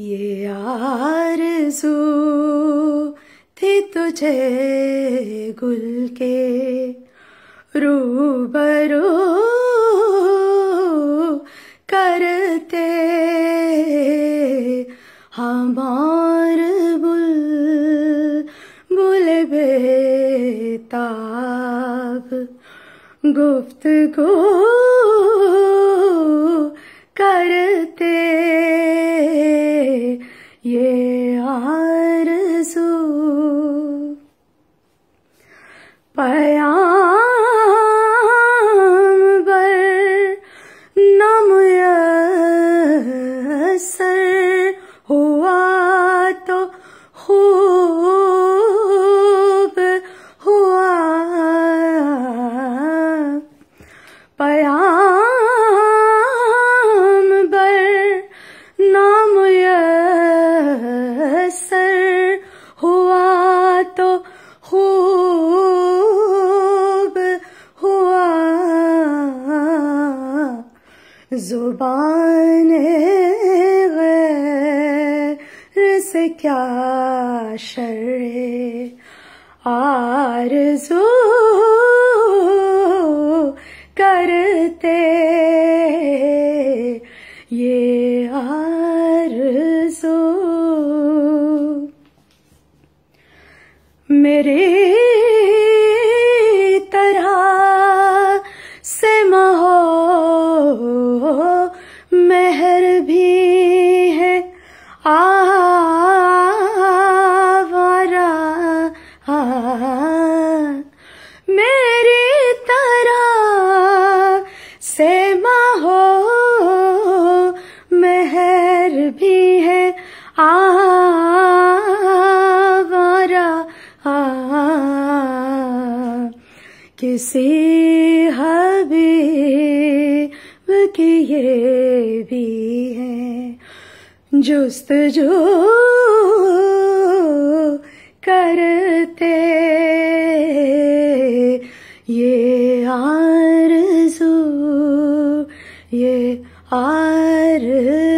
ये आरज़ू थी तुझे गुल के रूबरू करते हमार बुल बुल बेताब गुफ्त गो करते ये आरज़ू पया जुबान गैर से क्या शर आरज़ू करते ये आरज़ू मेरे पर भी है आवारा आ, किसी हबीब की ये भी है जुस्त जो करते ये आरज़ू ये आरज़ू